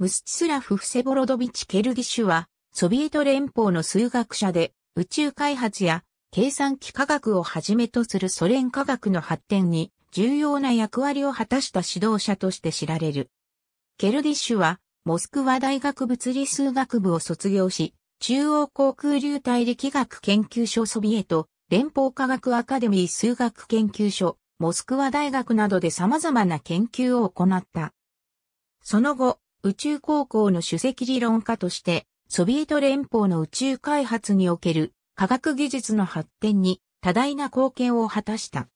ムスチスラフ・フセボロドビチ・ケルギシュは、ソビエト連邦の数学者で、宇宙開発や計算機科学をはじめとするソ連科学の発展に重要な役割を果たした指導者として知られる。ケルギシュは、モスクワ大学物理数学部を卒業し、中央航空流体力学研究所ソビエト、連邦科学アカデミー数学研究所、モスクワ大学などで様々な研究を行った。その後、宇宙高校の首席理論家として、ソビエト連邦の宇宙開発における科学技術の発展に多大な貢献を果たした。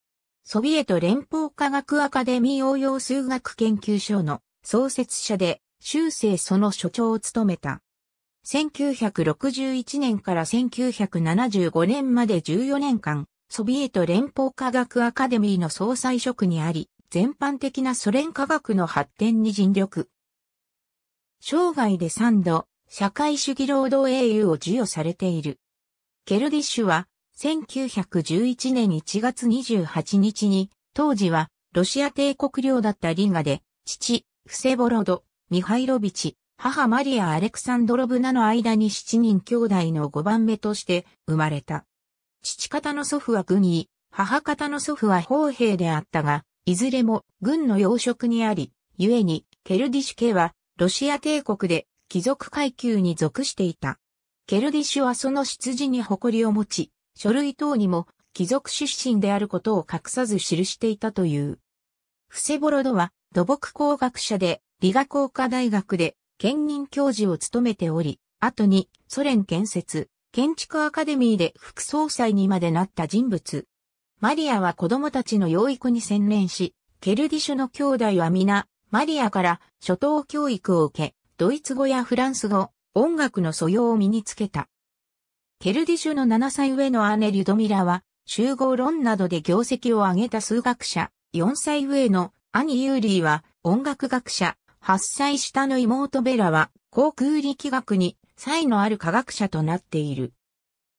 ソビエト連邦科学アカデミー応用数学研究所の創設者で、修正その所長を務めた。1961年から1975年まで14年間、ソビエト連邦科学アカデミーの総裁職にあり、全般的なソ連科学の発展に尽力、生涯で3度、社会主義労働英雄を授与されている。ケルディッシュは、1911年1月28日に、当時は、ロシア帝国領だったリガで、父、フセボロド、ミハイロビチ、母マリア・アレクサンドロブナの間に7人兄弟の5番目として生まれた。父方の祖父は軍医、母方の祖父は砲兵であったが、いずれも軍の要職にあり、故に、ケルディシュ家はロシア帝国で貴族階級に属していた。ケルディッシュはその出自に誇りを持ち、書類等にも貴族出身であることを隠さず記していたという。フセボロドは土木工学者で理学工科大学で兼任教授を務めており、後にソ連建設、建築アカデミーで副総裁にまでなった人物。マリアは子供たちの養育に専念し、ケルディシュの兄弟は皆マリアから初等教育を受け、ドイツ語やフランス語、音楽の素養を身につけた。ケルディシュの7歳上の姉リュドミラは、集合論などで業績を上げた数学者、4歳上の兄ユーリーは音楽学者、8歳下の妹ベラは航空力学に才のある科学者となっている。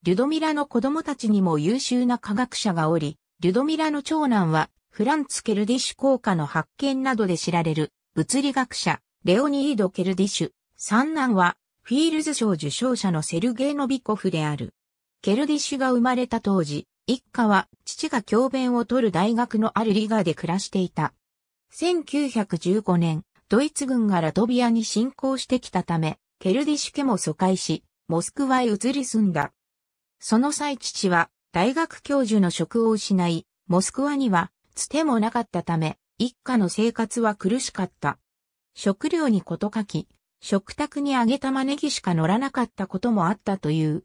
リュドミラの子供たちにも優秀な科学者がおり、リュドミラの長男はフランツ・ケルディッシュ効果の発見などで知られる物理学者、レオニード・ケルディッシュ、三男は、フィールズ賞受賞者のセルゲイ・ノビコフである。ケルディッシュが生まれた当時、一家は父が教鞭を取る大学のあるリガで暮らしていた。1915年、ドイツ軍がラトビアに侵攻してきたため、ケルディッシュ家も疎開し、モスクワへ移り住んだ。その際父は大学教授の職を失い、モスクワにはつてもなかったため、一家の生活は苦しかった。食料にこと書き、食卓に揚げ玉ねぎしか乗らなかったこともあったという。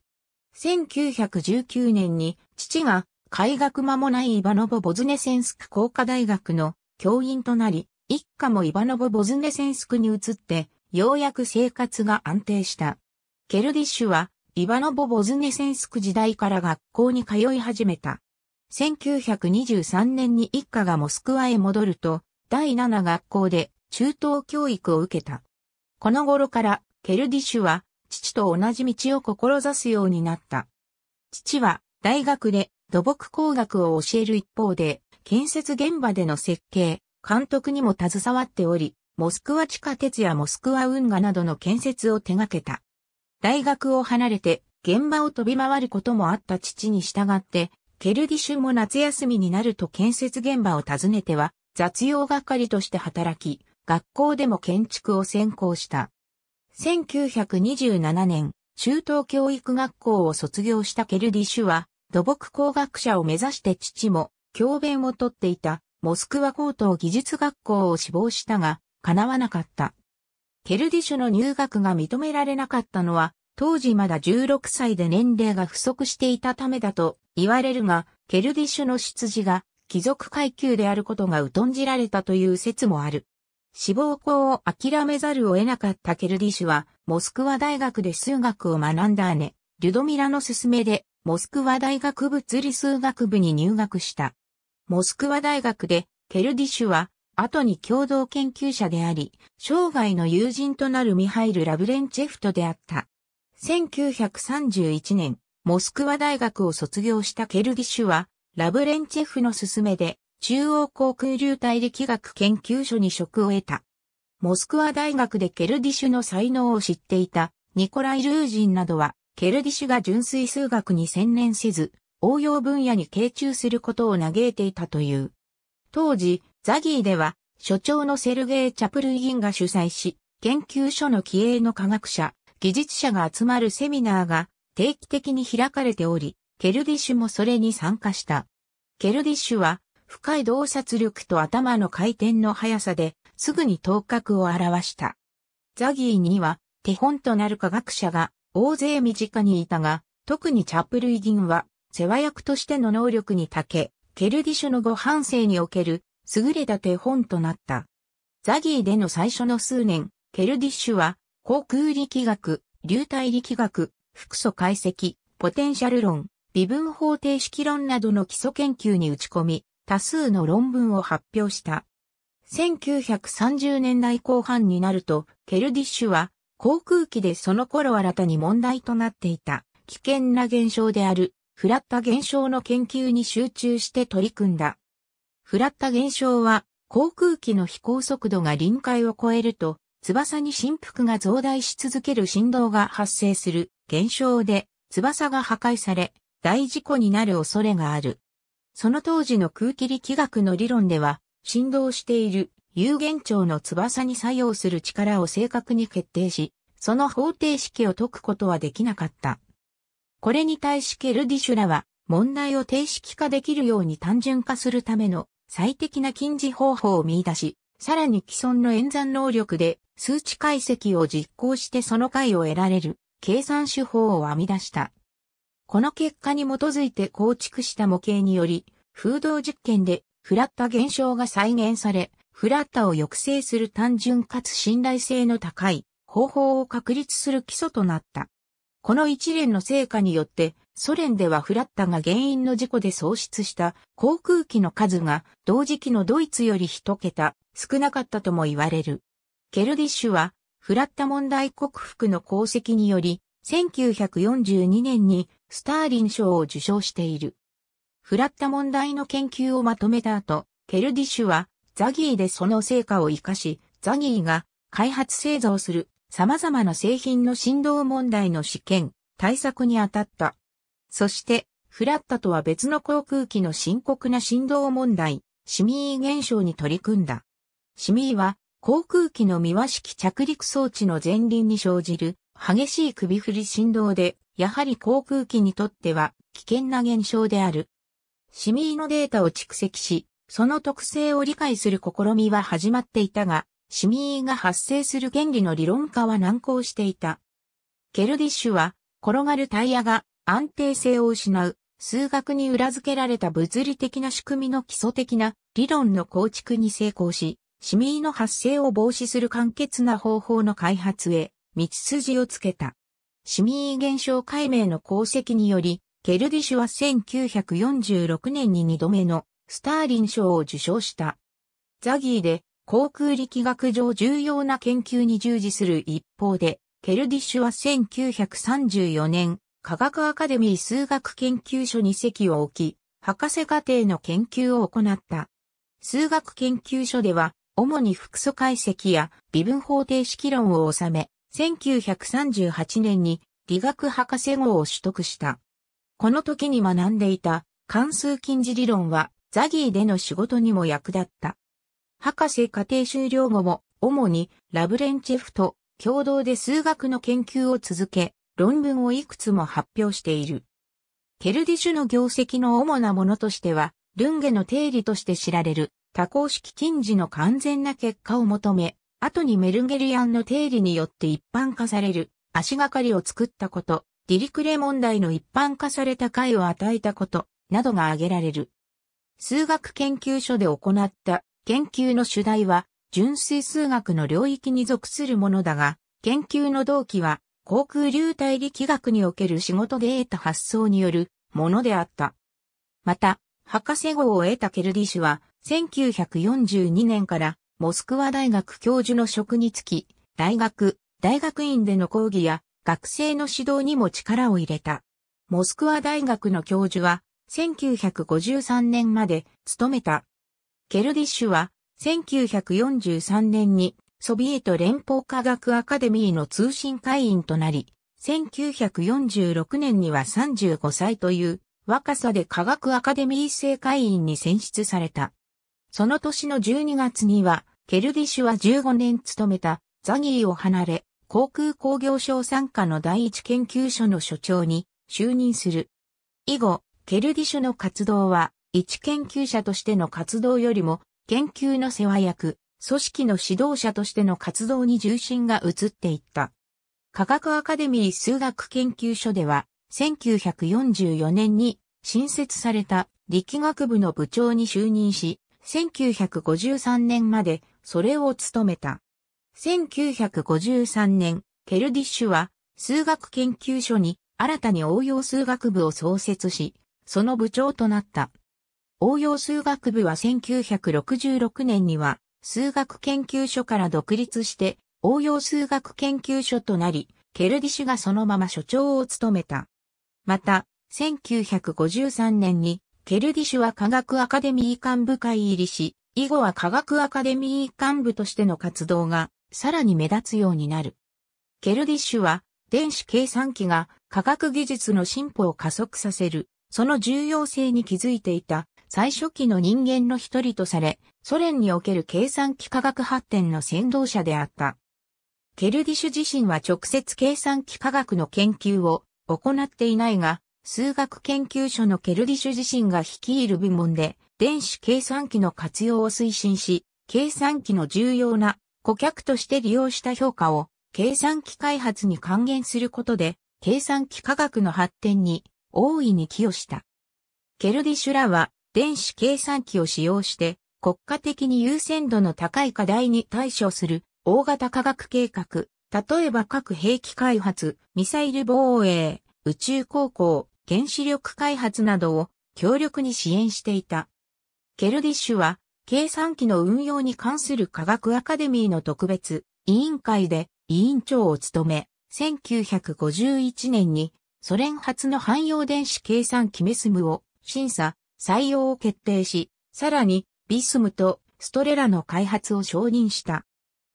1919年に父が開学間もないイバノボ・ボズネセンスク工科大学の教員となり、一家もイバノボ・ボズネセンスクに移って、ようやく生活が安定した。ケルディッシュは、イバノボ・ボズネセンスク時代から学校に通い始めた。1923年に一家がモスクワへ戻ると、第7学校で中等教育を受けた。この頃からケルディッシュは父と同じ道を志すようになった。父は大学で土木工学を教える一方で、建設現場での設計、監督にも携わっており、モスクワ地下鉄やモスクワ運河などの建設を手掛けた。大学を離れて現場を飛び回ることもあった父に従って、ケルディシュも夏休みになると建設現場を訪ねては、雑用係として働き、学校でも建築を専攻した。1927年、中東教育学校を卒業したケルディシュは、土木工学者を目指して父も、教鞭をとっていた、モスクワ高等技術学校を志望したが、叶わなかった。ケルディシュの入学が認められなかったのは、当時まだ16歳で年齢が不足していたためだと言われるが、ケルディッシュの出自が貴族階級であることが疎んじられたという説もある。志望校を諦めざるを得なかったケルディッシュは、モスクワ大学で数学を学んだ姉、リュドミラの勧めで、モスクワ大学物理数学部に入学した。モスクワ大学で、ケルディッシュは、後に共同研究者であり、生涯の友人となるミハイル・ラブレンチェフと出会った。1931年、モスクワ大学を卒業したケルギシュは、ラブレンチェフの勧めで、中央航空流体力学研究所に職を得た。モスクワ大学でケルディシュの才能を知っていたニコライ・ルージンなどは、ケルディシュが純粋数学に専念せず、応用分野に傾注することを嘆いていたという。当時、ザギーでは、所長のセルゲイ・チャプルインが主催し、研究所の気鋭の科学者、技術者が集まるセミナーが定期的に開かれており、ケルディッシュもそれに参加した。ケルディッシュは深い洞察力と頭の回転の速さですぐに頭角を表した。ザギーには手本となる科学者が大勢身近にいたが、特にチャップルイ銀は世話役としての能力に長け、ケルディッシュのご半生における優れた手本となった。ザギーでの最初の数年、ケルディッシュは航空力学、流体力学、複素解析、ポテンシャル論、微分方程式論などの基礎研究に打ち込み、多数の論文を発表した。1930年代後半になると、ケルディッシュは、航空機でその頃新たに問題となっていた、危険な現象である、フラッタ現象の研究に集中して取り組んだ。フラッタ現象は、航空機の飛行速度が臨界を超えると、翼に振幅が増大し続ける振動が発生する現象で、翼が破壊され、大事故になる恐れがある。その当時の空気力学の理論では、振動している有限長の翼に作用する力を正確に決定し、その方程式を解くことはできなかった。これに対しケルディシュラは、問題を定式化できるように単純化するための最適な近似方法を見出し、さらに既存の演算能力で数値解析を実行してその解を得られる計算手法を編み出した。この結果に基づいて構築した模型により、風洞実験でフラッタ現象が再現され、フラッタを抑制する単純かつ信頼性の高い方法を確立する基礎となった。この一連の成果によって、ソ連ではフラッタが原因の事故で喪失した航空機の数が同時期のドイツより一桁少なかったとも言われる。ケルディッシュは、フラッタ問題克服の功績により、1942年にスターリン賞を受賞している。フラッタ問題の研究をまとめた後、ケルディッシュはザギーでその成果を活かし、ザギーが開発製造する様々な製品の振動問題の試験、対策に当たった。そして、フラッタとは別の航空機の深刻な振動問題、シミー現象に取り組んだ。シミーは航空機の見和式着陸装置の前輪に生じる激しい首振り振動で、やはり航空機にとっては危険な現象である。シミーのデータを蓄積し、その特性を理解する試みは始まっていたが、シミーが発生する原理の理論化は難航していた。ケルディッシュは、転がるタイヤが安定性を失う、数学に裏付けられた物理的な仕組みの基礎的な理論の構築に成功し、シミの発生を防止する簡潔な方法の開発へ、道筋をつけた。シミ現象解明の功績により、ケルディシュは1946年に2度目のスターリン賞を受賞した。ザギーで航空力学上重要な研究に従事する一方で、ケルディッシュは1934年、科学アカデミー数学研究所に席を置き、博士課程の研究を行った。数学研究所では、主に複素解析や微分方程式論を収め、1938年に理学博士号を取得した。この時に学んでいた関数近似理論はザギーでの仕事にも役立った。博士課程修了後も主にラブレンチェフと共同で数学の研究を続け、論文をいくつも発表している。ケルディシュの業績の主なものとしては、ルンゲの定理として知られる多項式近似の完全な結果を求め、後にメルゲリアンの定理によって一般化される足がかりを作ったこと、ディリクレ問題の一般化された解を与えたこと、などが挙げられる。数学研究所で行った研究の主題は、純粋数学の領域に属するものだが、研究の動機は、航空流体力学における仕事で得た発想によるものであった。また、博士号を得たケルディシュは、1942年からモスクワ大学教授の職に就き、大学、大学院での講義や学生の指導にも力を入れた。モスクワ大学の教授は1953年まで務めた。ケルディッシュは1943年にソビエト連邦科学アカデミーの通信会員となり、1946年には35歳という若さで科学アカデミー生会員に選出された。その年の12月には、ケルディシュは15年勤めたザギーを離れ、航空工業省参加の第一研究所の所長に就任する。以後、ケルディシュの活動は、一研究者としての活動よりも、研究の世話役、組織の指導者としての活動に重心が移っていった。科学アカデミー数学研究所では、1944年に新設された力学部の部長に就任し、1953年までそれを務めた。1953年、ケルディッシュは数学研究所に新たに応用数学部を創設し、その部長となった。応用数学部は1966年には数学研究所から独立して応用数学研究所となり、ケルディッシュがそのまま所長を務めた。また、1953年にケルディシュは科学アカデミー幹部会入りし、以後は科学アカデミー幹部としての活動がさらに目立つようになる。ケルディッシュは電子計算機が科学技術の進歩を加速させる、その重要性に気づいていた最初期の人間の一人とされ、ソ連における計算機科学発展の先導者であった。ケルディッシュ自身は直接計算機科学の研究を行っていないが、数学研究所のケルディシュ自身が率いる部門で、電子計算機の活用を推進し、計算機の重要な顧客として利用した評価を計算機開発に還元することで、計算機科学の発展に大いに寄与した。ケルディシュらは電子計算機を使用して国家的に優先度の高い課題に対処する大型科学計画、例えば核兵器開発、ミサイル防衛、宇宙航行、原子力開発などを強力に支援していた。ケルディッシュは、計算機の運用に関する科学アカデミーの特別委員会で委員長を務め、1951年にソ連初の汎用電子計算機メスムを審査、採用を決定し、さらにビスムとストレラの開発を承認した。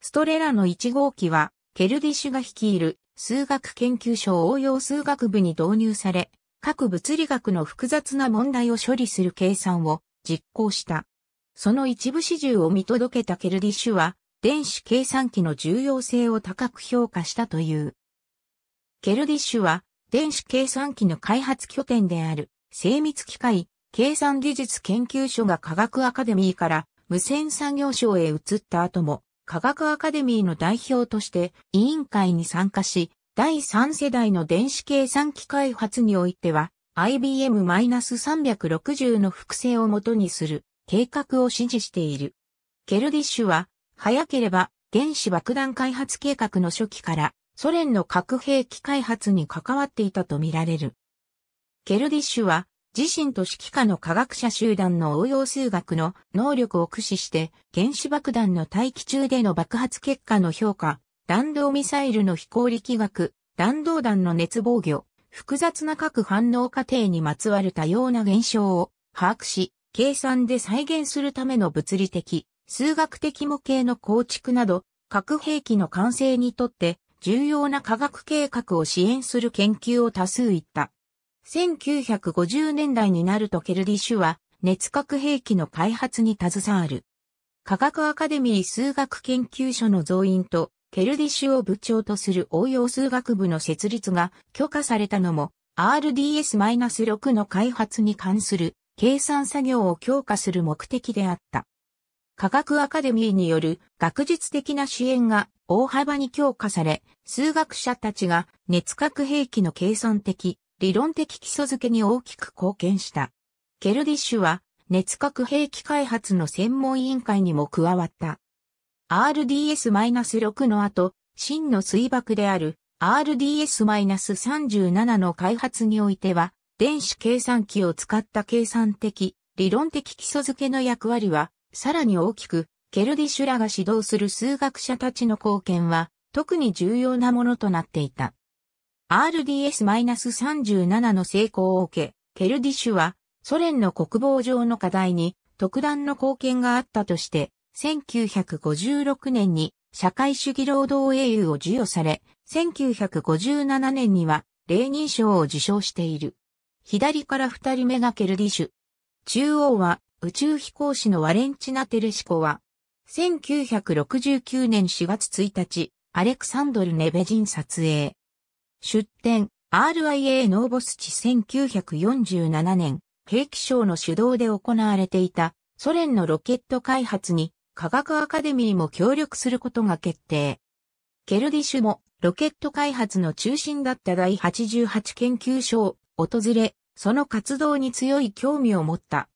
ストレラの1号機は、ケルディッシュが率いる数学研究所応用数学部に導入され、各物理学の複雑な問題を処理する計算を実行した。その一部始終を見届けたケルディッシュは、電子計算機の重要性を高く評価したという。ケルディッシュは、電子計算機の開発拠点である、精密機械、計算技術研究所が科学アカデミーから無線産業省へ移った後も、科学アカデミーの代表として委員会に参加し、第3世代の電子計算機開発においては、IBM-360 の複製を元にする計画を支持している。ケルディッシュは、早ければ原子爆弾開発計画の初期からソ連の核兵器開発に関わっていたとみられる。ケルディッシュは、自身と指揮下の科学者集団の応用数学の能力を駆使して、原子爆弾の大気中での爆発結果の評価、弾道ミサイルの飛行力学、弾道弾の熱防御、複雑な核反応過程にまつわる多様な現象を把握し、計算で再現するための物理的、数学的模型の構築など、核兵器の完成にとって重要な科学計画を支援する研究を多数行った。1950年代になるとケルディッシュは熱核兵器の開発に携わる。科学アカデミー数学研究所の増員とケルディッシュを部長とする応用数学部の設立が許可されたのも、RDS-6 の開発に関する計算作業を強化する目的であった。科学アカデミーによる学術的な支援が大幅に強化され、数学者たちが熱核兵器の計算的、理論的基礎づけに大きく貢献した。ケルディッシュは熱核兵器開発の専門委員会にも加わった。RDS-6 の後、真の水爆である RDS-37 の開発においては、電子計算機を使った計算的、理論的基礎付けの役割は、さらに大きく、ケルディシュらが指導する数学者たちの貢献は、特に重要なものとなっていた。RDS-37 の成功を受け、ケルディシュは、ソ連の国防上の課題に、特段の貢献があったとして、1956年に社会主義労働英雄を授与され、1957年には、レーニン賞を受賞している。左から二人目がケルディシュ。中央は宇宙飛行士のワレンチナ・テレシコワ。1969年4月1日、アレクサンドル・ネベジン撮影。出展、RIA ノーボスチ1947年、兵器賞の主導で行われていたソ連のロケット開発に科学アカデミーも協力することが決定。ケルディッシュもロケット開発の中心だった第88研究所を訪れ、その活動に強い興味を持った。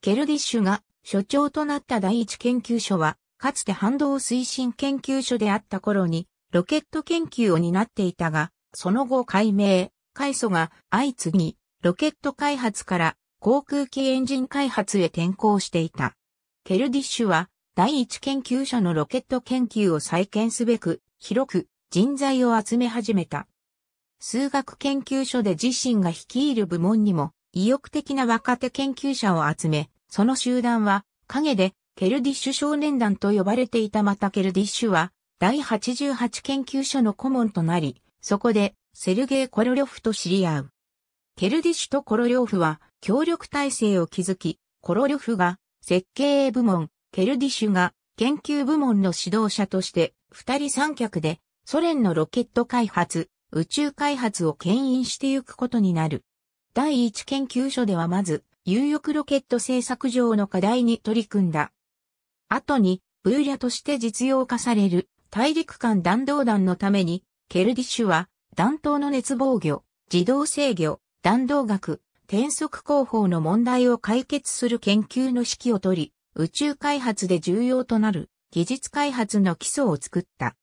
ケルディッシュが所長となった第一研究所は、かつて反動推進研究所であった頃に、ロケット研究を担っていたが、その後解明、開祖が相次ぎ、ロケット開発から航空機エンジン開発へ転向していた。ケルディッシュは第一研究者のロケット研究を再建すべく、広く人材を集め始めた。数学研究所で自身が率いる部門にも、意欲的な若手研究者を集め、その集団は、陰で、ケルディッシュ少年団と呼ばれていたまたケルディッシュは、第88研究所の顧問となり、そこで、セルゲイ・コロリョフと知り合う。ケルディッシュとコロリョフは、協力体制を築き、コロリョフが、設計部門、ケルディシュが研究部門の指導者として二人三脚でソ連のロケット開発、宇宙開発を牽引してゆくことになる。第一研究所ではまず、有力ロケット製作上の課題に取り組んだ。後に、ブーリャとして実用化される大陸間弾道弾のために、ケルディッシュは、弾頭の熱防御、自動制御、弾道学、転速工法の問題を解決する研究の指揮を取り、宇宙開発で重要となる技術開発の基礎を作った。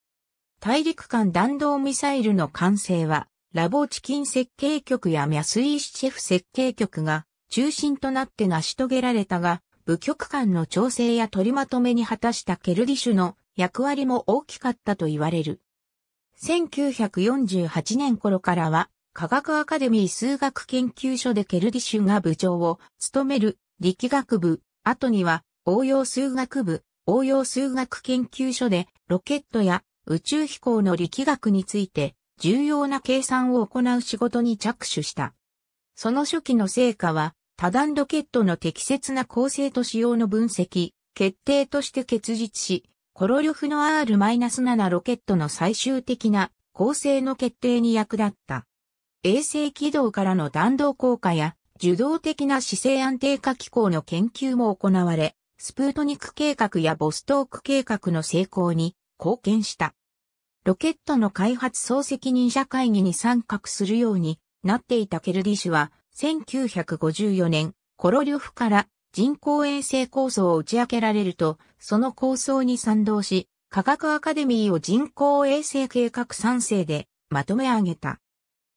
大陸間弾道ミサイルの完成は、ラボチキン設計局やミャスイシェフ設計局が中心となって成し遂げられたが、部局間の調整や取りまとめに果たしたケルディシュの役割も大きかったと言われる。1948年頃からは、科学アカデミー数学研究所でケルディシュが部長を務める力学部、後には応用数学部、応用数学研究所でロケットや宇宙飛行の力学について重要な計算を行う仕事に着手した。その初期の成果は多段ロケットの適切な構成と使用の分析、決定として結実し、コロリョフの R-7 ロケットの最終的な構成の決定に役立った。衛星軌道からの弾道効果や受動的な姿勢安定化機構の研究も行われ、スプートニク計画やボストーク計画の成功に貢献した。ロケットの開発総責任者会議に参画するようになっていたケルディ氏は、1954年、コロリョフから人工衛星構想を打ち明けられると、その構想に賛同し、科学アカデミーを人工衛星計画賛成でまとめ上げた。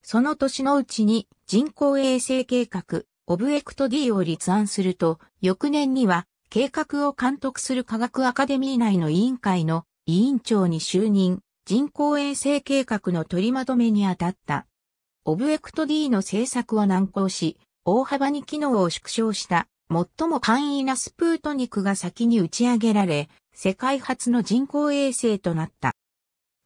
その年のうちに人工衛星計画、オブエクト D を立案すると、翌年には計画を監督する科学アカデミー内の委員会の委員長に就任、人工衛星計画の取りまとめに当たった。オブエクト D の制作は難航し、大幅に機能を縮小した最も簡易なスプートニクが先に打ち上げられ、世界初の人工衛星となった。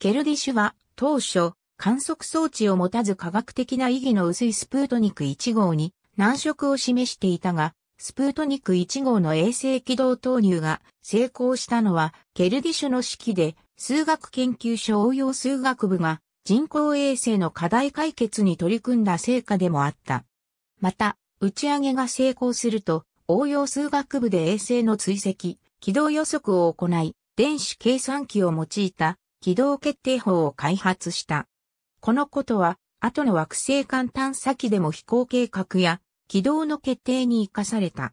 ケルディシュは当初、観測装置を持たず科学的な意義の薄いスプートニク1号に難色を示していたが、スプートニク1号の衛星軌道投入が成功したのは、ケルディシュの指揮で、数学研究所応用数学部が人工衛星の課題解決に取り組んだ成果でもあった。また、打ち上げが成功すると、応用数学部で衛星の追跡、軌道予測を行い、電子計算機を用いた軌道決定法を開発した。このことは、後の惑星間探査機でも飛行計画や軌道の決定に生かされた。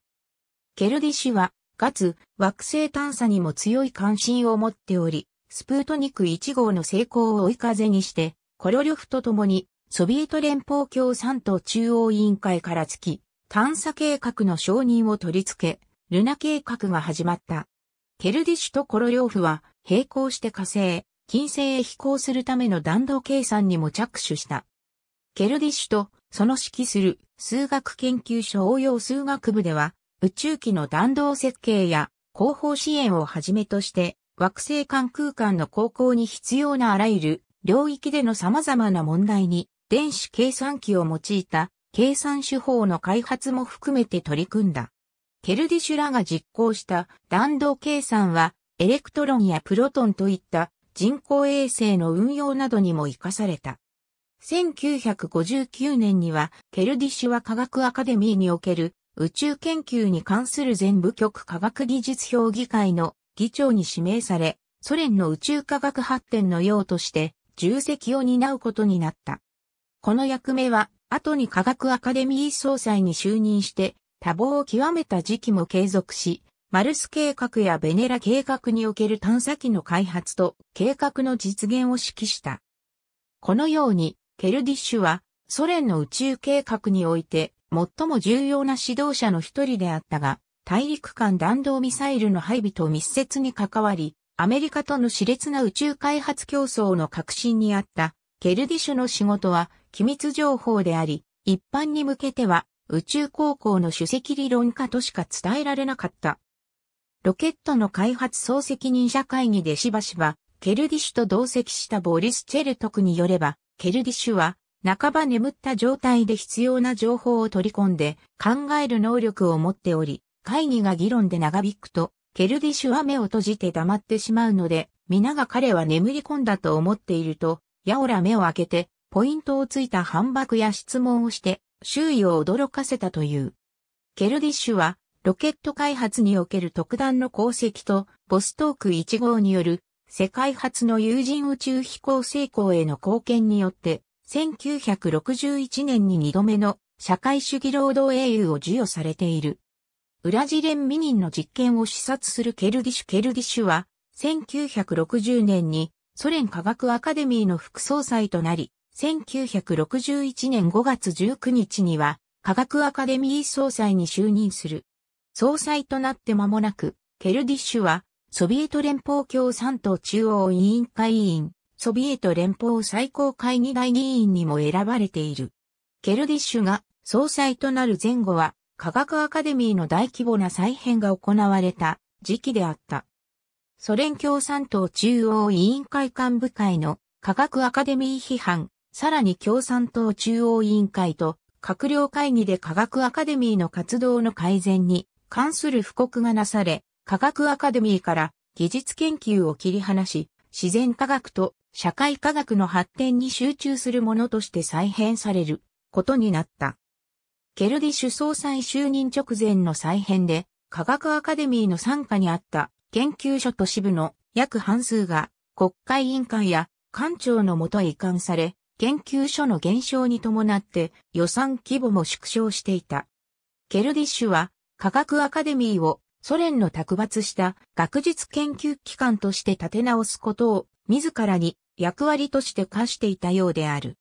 ケルディ氏は、かつ、惑星探査にも強い関心を持っており、スプートニク1号の成功を追い風にして、コロリョフと共に、ソビエト連邦共産党中央委員会からき、探査計画の承認を取り付け、ルナ計画が始まった。ケルディシュとコロリョフは、並行して火星、金星へ飛行するための弾道計算にも着手した。ケルディシュと、その指揮する数学研究所応用数学部では、宇宙機の弾道設計や後方支援をはじめとして、惑星間空間の航行に必要なあらゆる領域での様々な問題に電子計算機を用いた計算手法の開発も含めて取り組んだ。ケルディシュらが実行した弾道計算はエレクトロンやプロトンといった人工衛星の運用などにも活かされた。1959年には、ケルディシュは科学アカデミーにおける宇宙研究に関する全部局科学技術評議会の議長に指名され、ソ連の宇宙科学発展の用として、重責を担うことになった。この役目は、後に科学アカデミー総裁に就任して、多忙を極めた時期も継続し、マルス計画やベネラ計画における探査機の開発と計画の実現を指揮した。このように、ケルディッシュは、ソ連の宇宙計画において、最も重要な指導者の一人であったが、大陸間弾道ミサイルの配備と密接に関わり、アメリカとの熾烈な宇宙開発競争の核心にあった、ケルディッシュの仕事は、機密情報であり、一般に向けては、宇宙高校の主席理論家としか伝えられなかった。ロケットの開発総責任者会議でしばしば、ケルディッシュと同席したボリス・チェルトクによれば、ケルディッシュは、半ば眠った状態で必要な情報を取り込んで考える能力を持っており、会議が議論で長引くと、ケルディッシュは目を閉じて黙ってしまうので、皆が彼は眠り込んだと思っていると、やおら目を開けて、ポイントをついた反駁や質問をして、周囲を驚かせたという。ケルディッシュは、ロケット開発における特段の功績と、ボストーク1号による世界初の有人宇宙飛行成功への貢献によって、1961年に2度目の社会主義労働英雄を授与されている。ウラジレンミニンの実験を視察するケルデッシュ・ケルデッシュは、1960年にソ連科学アカデミーの副総裁となり、1961年5月19日には科学アカデミー総裁に就任する。総裁となって間もなく、ケルディッシュはソビエト連邦共産党中央委員会委員、ソビエト連邦最高会議大議員にも選ばれている。ケルディッシュが総裁となる前後は、科学アカデミーの大規模な再編が行われた時期であった。ソ連共産党中央委員会幹部会の科学アカデミー批判、さらに共産党中央委員会と閣僚会議で科学アカデミーの活動の改善に関する布告がなされ、科学アカデミーから技術研究を切り離し、自然科学と社会科学の発展に集中するものとして再編されることになった。ケルディッシュ総裁就任直前の再編で、科学アカデミーの参加にあった研究所と支部の約半数が国会委員会や官庁のもとへ移管され、研究所の減少に伴って予算規模も縮小していた。ケルディッシュは科学アカデミーをソ連の卓抜した学術研究機関として立て直すことを自らに役割として課していたようである。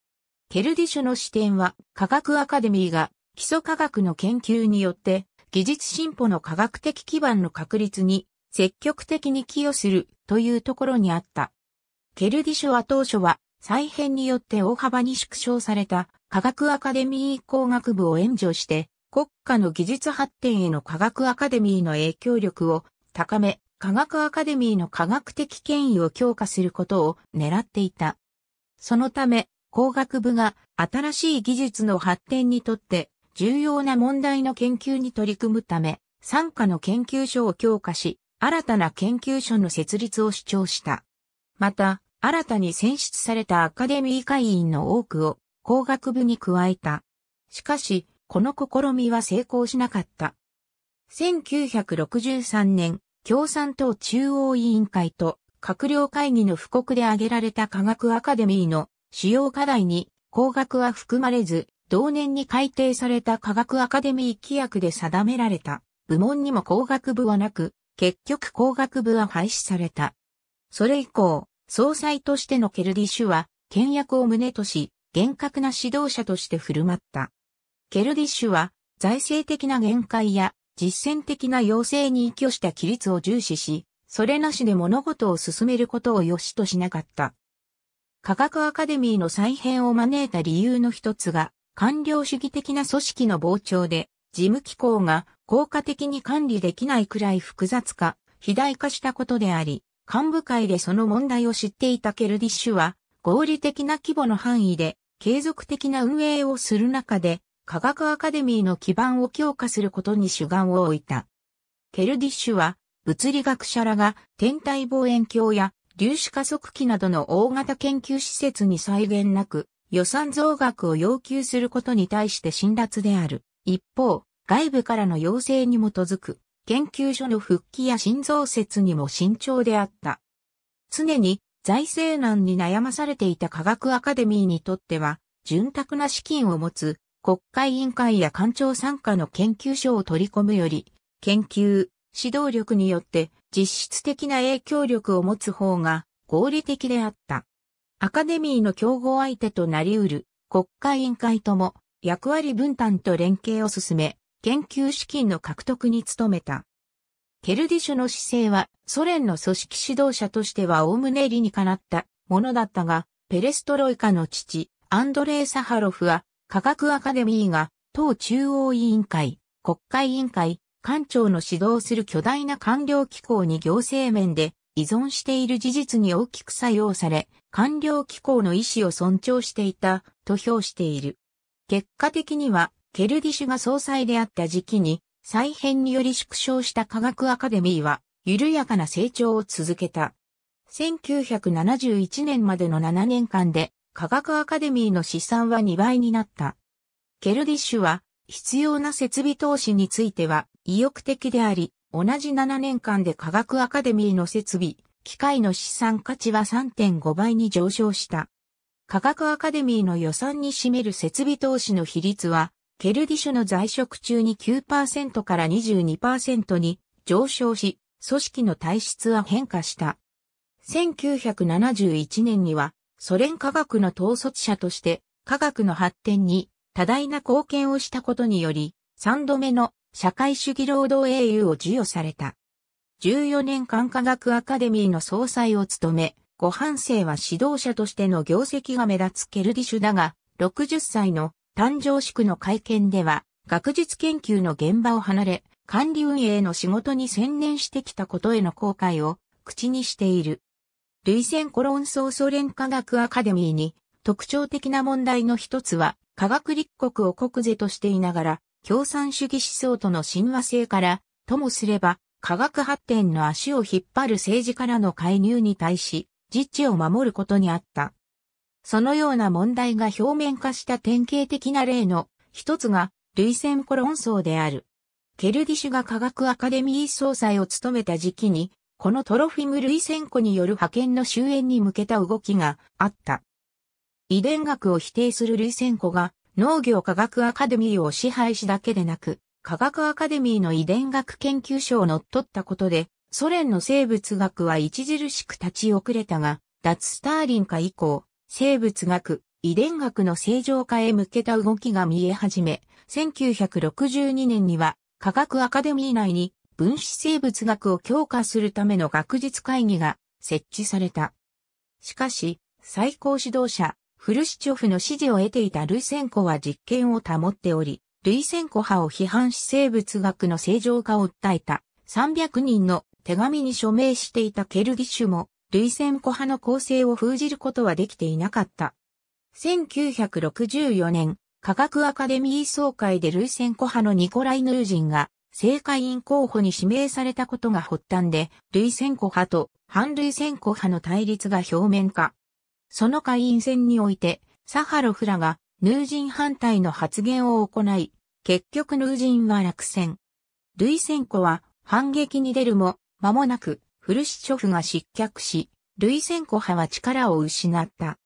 ケルディシュの視点は科学アカデミーが基礎科学の研究によって技術進歩の科学的基盤の確立に積極的に寄与するというところにあった。ケルディシュは当初は再編によって大幅に縮小された科学アカデミー工学部を援助して国家の技術発展への科学アカデミーの影響力を高め、科学アカデミーの科学的権威を強化することを狙っていた。そのため、工学部が新しい技術の発展にとって重要な問題の研究に取り組むため、参加の研究所を強化し、新たな研究所の設立を主張した。また、新たに選出されたアカデミー会員の多くを工学部に加えた。しかし、この試みは成功しなかった。1963年、共産党中央委員会と閣僚会議の布告で挙げられた科学アカデミーの主要課題に工学は含まれず、同年に改定された科学アカデミー規約で定められた部門にも工学部はなく、結局工学部は廃止された。それ以降、総裁としてのケルディシュは、倹約を旨とし、厳格な指導者として振る舞った。ケルディッシュは財政的な限界や実践的な要請に依拠した規律を重視し、それなしで物事を進めることを良しとしなかった。科学アカデミーの再編を招いた理由の一つが、官僚主義的な組織の膨張で、事務機構が効果的に管理できないくらい複雑化、肥大化したことであり、幹部会でその問題を知っていたケルディッシュは、合理的な規模の範囲で継続的な運営をする中で、科学アカデミーの基盤を強化することに主眼を置いた。ケルディッシュは、物理学者らが天体望遠鏡や粒子加速器などの大型研究施設に際限なく予算増額を要求することに対して辛辣である。一方、外部からの要請に基づく研究所の復帰や新増設にも慎重であった。常に財政難に悩まされていた科学アカデミーにとっては、潤沢な資金を持つ国会委員会や官庁参加の研究所を取り込むより、研究、指導力によって実質的な影響力を持つ方が合理的であった。アカデミーの競合相手となり得る国会委員会とも役割分担と連携を進め、研究資金の獲得に努めた。ケルディシュの姿勢はソ連の組織指導者としては概ね理にかなったものだったが、ペレストロイカの父、アンドレイ・サハロフは科学アカデミーが、党中央委員会、国会委員会、官庁の指導する巨大な官僚機構に行政面で依存している事実に大きく作用され、官僚機構の意思を尊重していたと評している。結果的には、ケルディシュが総裁であった時期に、再編により縮小した科学アカデミーは、緩やかな成長を続けた。1971年までの7年間で、科学アカデミーの資産は2倍になった。ケルディッシュは、必要な設備投資については意欲的であり、同じ7年間で科学アカデミーの設備、機械の資産価値は3.5倍に上昇した。科学アカデミーの予算に占める設備投資の比率は、ケルディッシュの在職中に9%から22%に上昇し、組織の体質は変化した。1971年にはソ連科学の統率者として科学の発展に多大な貢献をしたことにより、3度目の社会主義労働英雄を授与された。14年間科学アカデミーの総裁を務め、ご半生は指導者としての業績が目立つケルディシュだが、60歳の誕生祝の会見では、学術研究の現場を離れ、管理運営の仕事に専念してきたことへの後悔を口にしている。類戦コロンソソ連科学アカデミーに特徴的な問題の一つは、科学立国を国是としていながら、共産主義思想との親和性から、ともすれば、科学発展の足を引っ張る政治からの介入に対し、実地を守ることにあった。そのような問題が表面化した典型的な例の一つが、類戦コロンソである。ケルディシュが科学アカデミー総裁を務めた時期に、このトロフィム・ルイセンコによる派遣の終焉に向けた動きがあった。遺伝学を否定するルイセンコが農業科学アカデミーを支配しだけでなく、科学アカデミーの遺伝学研究所を乗っ取ったことで、ソ連の生物学は著しく立ち遅れたが、脱スターリン化以降、生物学、遺伝学の正常化へ向けた動きが見え始め、1962年には科学アカデミー内に分子生物学を強化するための学術会議が設置された。しかし、最高指導者、フルシチョフの支持を得ていたルイセンコは実験を保っており、ルイセンコ派を批判し生物学の正常化を訴えた300人の手紙に署名していたケルギッシュも、ルイセンコ派の構成を封じることはできていなかった。1964年、科学アカデミー総会でルイセンコ派のニコライ・ヌージンが政界員候補に指名されたことが発端で、類選挙派と反類選挙派の対立が表面化。その会員選において、サハロフラが、ヌージン反対の発言を行い、結局ヌージンは落選。類選挙は反撃に出るも、間もなく、フルシチョフが失脚し、類選挙派は力を失った。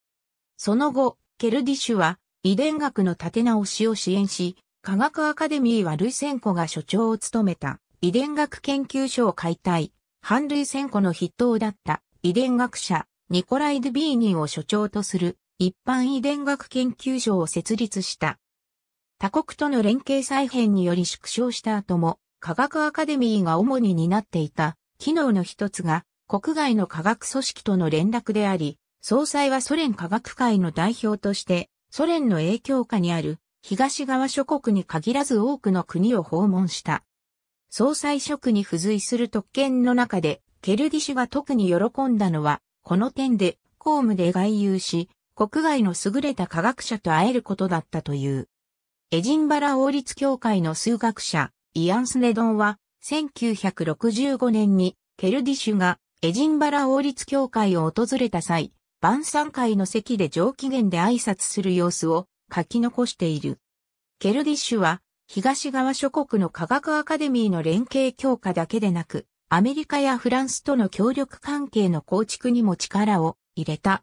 その後、ケルディシュは遺伝学の立て直しを支援し、科学アカデミーはルイセンコが所長を務めた遺伝学研究所を解体、反ルイセンコの筆頭だった遺伝学者ニコライ・ドゥビーニンを所長とする一般遺伝学研究所を設立した。他国との連携再編により縮小した後も、科学アカデミーが主に担っていた機能の一つが国外の科学組織との連絡であり、総裁はソ連科学会の代表としてソ連の影響下にある東側諸国に限らず多くの国を訪問した。総裁職に付随する特権の中で、ケルディシュが特に喜んだのは、この点で、公務で外遊し、国外の優れた科学者と会えることだったという。エジンバラ王立協会の数学者、イアン・スネドンは、1965年に、ケルディシュがエジンバラ王立協会を訪れた際、晩餐会の席で上機嫌で挨拶する様子を書き残している。ケルディッシュは、東側諸国の科学アカデミーの連携強化だけでなく、アメリカやフランスとの協力関係の構築にも力を入れた。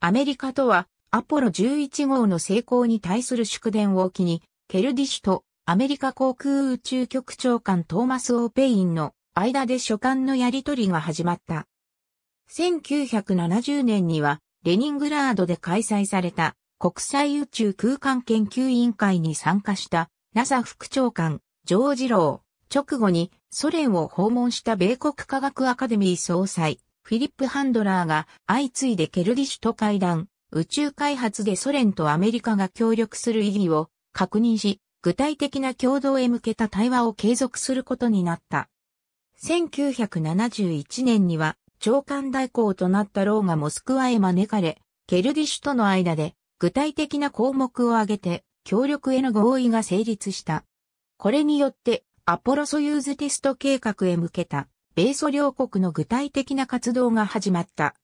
アメリカとは、アポロ11号の成功に対する祝電を機に、ケルディッシュとアメリカ航空宇宙局長官トーマス・オーペインの間で書簡のやり取りが始まった。1970年には、レニングラードで開催された国際宇宙空間研究委員会に参加した NASA 副長官、ジョージ・ロー、直後にソ連を訪問した米国科学アカデミー総裁、フィリップ・ハンドラーが相次いでケルデッシュと会談、宇宙開発でソ連とアメリカが協力する意義を確認し、具体的な共同へ向けた対話を継続することになった。1971年には長官代行となったローがモスクワへ招かれ、ケルディシュとの間で具体的な項目を挙げて協力への合意が成立した。これによってアポロソユーズテスト計画へ向けた米ソ両国の具体的な活動が始まった。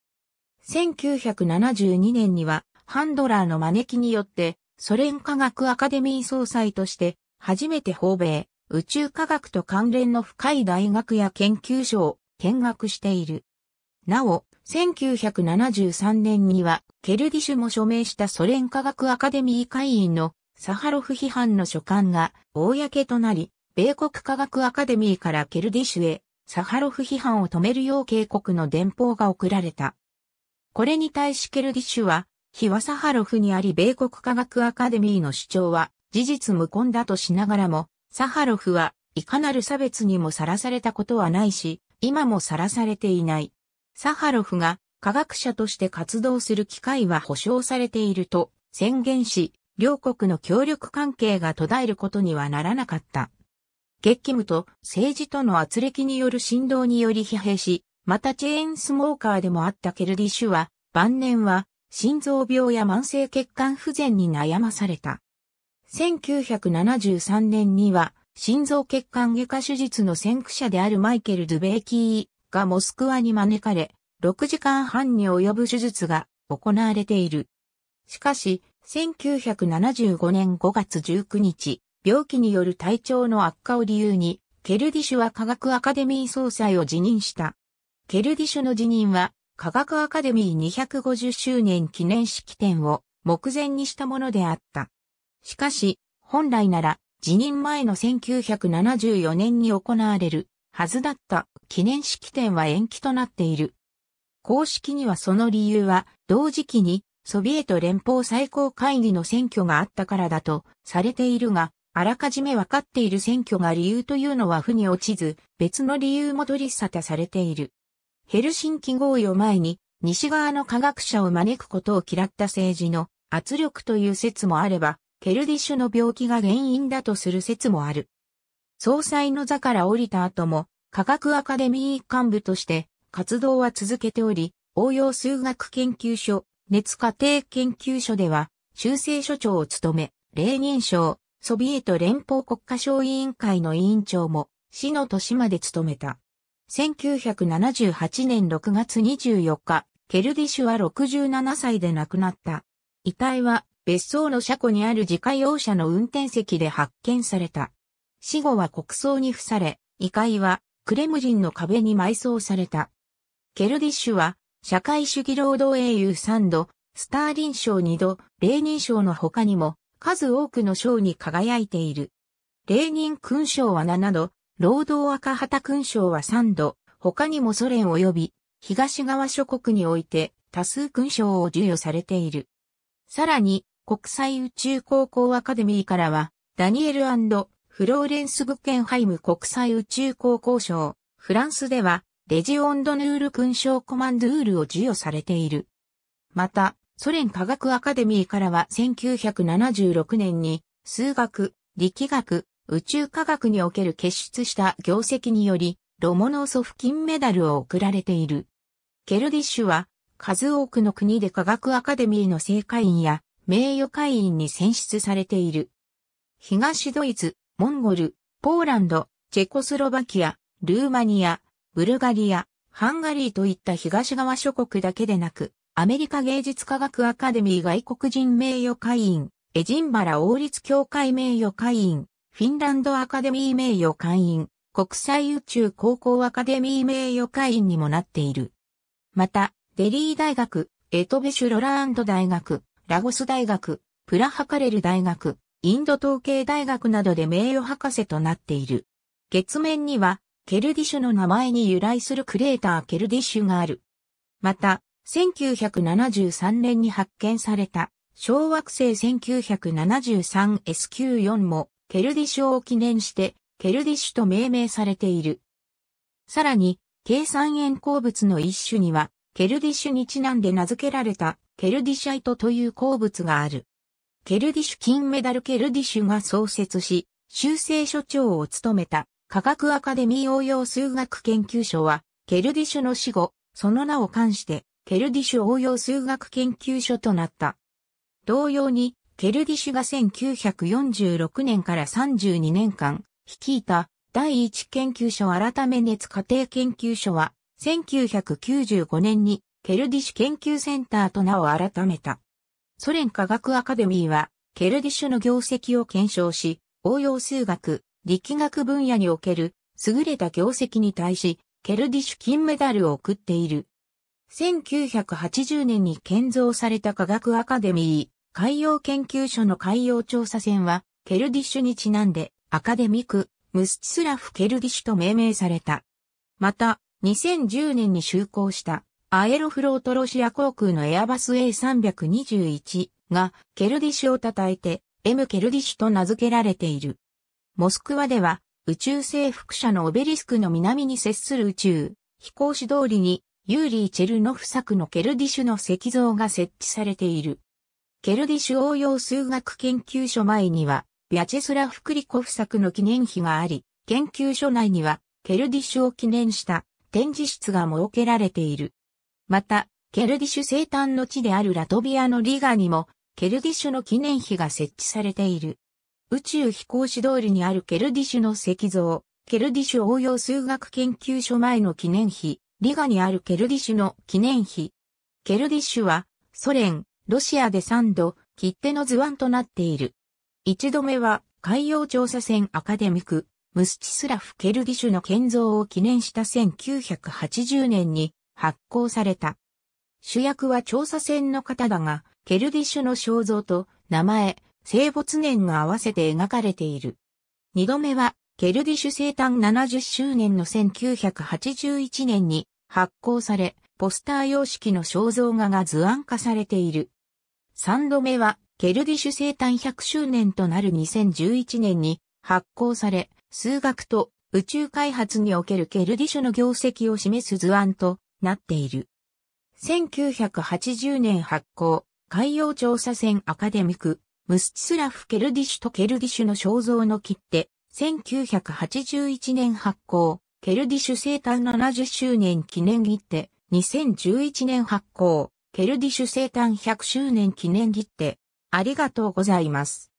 1972年にはハンドラーの招きによってソ連科学アカデミー総裁として初めて訪米、宇宙科学と関連の深い大学や研究所を見学している。なお、1973年にはケルディシュも署名したソ連科学アカデミー会員のサハロフ批判の書簡が公となり、米国科学アカデミーからケルディシュへサハロフ批判を止めるよう警告の電報が送られた。これに対しケルディシュは、非はサハロフにあり米国科学アカデミーの主張は事実無根だとしながらも、サハロフはいかなる差別にもさらされたことはないし、今もさらされていない。サハロフが科学者として活動する機会は保障されていると宣言し、両国の協力関係が途絶えることにはならなかった。激務と政治との圧力による振動により疲弊し、またチェーンスモーカーでもあったケルディッシュは、晩年は心臓病や慢性血管不全に悩まされた。1973年には心臓血管外科手術の先駆者であるマイケル・ドゥベーキーがモスクワに招かれ、6時間半に及ぶ手術が行われている。しかし、1975年5月19日、病気による体調の悪化を理由に、ケルディシュは科学アカデミー総裁を辞任した。ケルディシュの辞任は、科学アカデミー250周年記念式典を目前にしたものであった。しかし、本来なら、辞任前の1974年に行われるはずだった記念式典は延期となっている。公式にはその理由は、同時期にソビエト連邦最高会議の選挙があったからだとされているが、あらかじめわかっている選挙が理由というのは負に落ちず、別の理由も取り沙汰されている。ヘルシンキ合意を前に、西側の科学者を招くことを嫌った政治の圧力という説もあれば、ケルディッシュの病気が原因だとする説もある。総裁の座から降りた後も、科学アカデミー幹部として活動は続けており、応用数学研究所、熱家庭研究所では、修正所長を務め、レーニン賞、ソビエト連邦国家賞委員会の委員長も、死の年まで務めた。1978年6月24日、ケルディシュは67歳で亡くなった。遺体は別荘の車庫にある自家用車の運転席で発見された。死後は国葬に付され、遺骸はクレムジンの壁に埋葬された。ケルディッシュは、社会主義労働英雄3度、スターリン賞2度、レーニン賞の他にも、数多くの賞に輝いている。レーニン勲章は7度、労働赤旗勲章は3度、他にもソ連及び、東側諸国において、多数勲章を授与されている。さらに、国際宇宙高校アカデミーからは、ダニエルフローレンス・グッケンハイム国際宇宙高校賞、フランスでは、レジオンドヌール勲章コマンドゥールを授与されている。また、ソ連科学アカデミーからは1976年に数学、力学、宇宙科学における傑出した業績により、ロモノーソフ金メダルを贈られている。ケルディッシュは、数多くの国で科学アカデミーの正会員や名誉会員に選出されている。東ドイツ、モンゴル、ポーランド、チェコスロバキア、ルーマニア、ブルガリア、ハンガリーといった東側諸国だけでなく、アメリカ芸術科学アカデミー外国人名誉会員、エジンバラ王立協会名誉会員、フィンランドアカデミー名誉会員、国際宇宙高校アカデミー名誉会員にもなっている。また、デリー大学、エトベシュロラーンド大学、ラゴス大学、プラハカレル大学、インド統計大学などで名誉博士となっている。月面にはケルディシュの名前に由来するクレーターケルディッシュがある。また、1973年に発見された小惑星 1973SQ4 もケルディシュを記念してケルディッシュと命名されている。さらに、計算円鉱物の一種には、ケルディッシュにちなんで名付けられたケルディシャイトという鉱物がある。ケルディッシュ金メダルケルディッシュが創設し、修正所長を務めた科学アカデミー応用数学研究所は、ケルディシュの死後、その名を冠して、ケルディシュ応用数学研究所となった。同様に、ケルディシュが1946年から32年間、率いた第一研究所改め熱家庭研究所は、1995年にケルディシュ研究センターと名を改めた。ソ連科学アカデミーは、ケルディシュの業績を検証し、応用数学、力学分野における優れた業績に対し、ケルディッシュ金メダルを送っている。1980年に建造された科学アカデミー、海洋研究所の海洋調査船は、ケルディッシュにちなんで、アカデミク、ムスチスラフ・ケルディッシュと命名された。また、2010年に就航した、アエロフロートロシア航空のエアバス A321 が、ケルディッシュを称えて、M ケルディッシュと名付けられている。モスクワでは、宇宙征服者のオベリスクの南に接する宇宙、飛行士通りに、ユーリー・チェルノフ作のケルディシュの石像が設置されている。ケルディシュ応用数学研究所前には、ビャチェスラフ・クリコフ作の記念碑があり、研究所内には、ケルディシュを記念した展示室が設けられている。また、ケルディシュ生誕の地であるラトビアのリガにも、ケルディシュの記念碑が設置されている。宇宙飛行士通りにあるケルディシュの石像、ケルディシュ応用数学研究所前の記念碑、リガにあるケルディシュの記念碑。ケルディッシュは、ソ連、ロシアで3度、切手の図案となっている。一度目は、海洋調査船アカデミク、ムスチスラフ・ケルディシュの建造を記念した1980年に発行された。主役は調査船の方だが、ケルディシュの肖像と名前、生没年が合わせて描かれている。二度目は、ケルディシュ生誕70周年の1981年に発行され、ポスター様式の肖像画が図案化されている。三度目は、ケルディシュ生誕100周年となる2011年に発行され、数学と宇宙開発におけるケルディシュの業績を示す図案となっている。1980年発行、海洋調査船アカデミク、ムスチスラフ・ケルディシュとケルディシュの肖像の切手、1981年発行、ケルディシュ生誕70周年記念切手、2011年発行、ケルディシュ生誕100周年記念切手、ありがとうございます。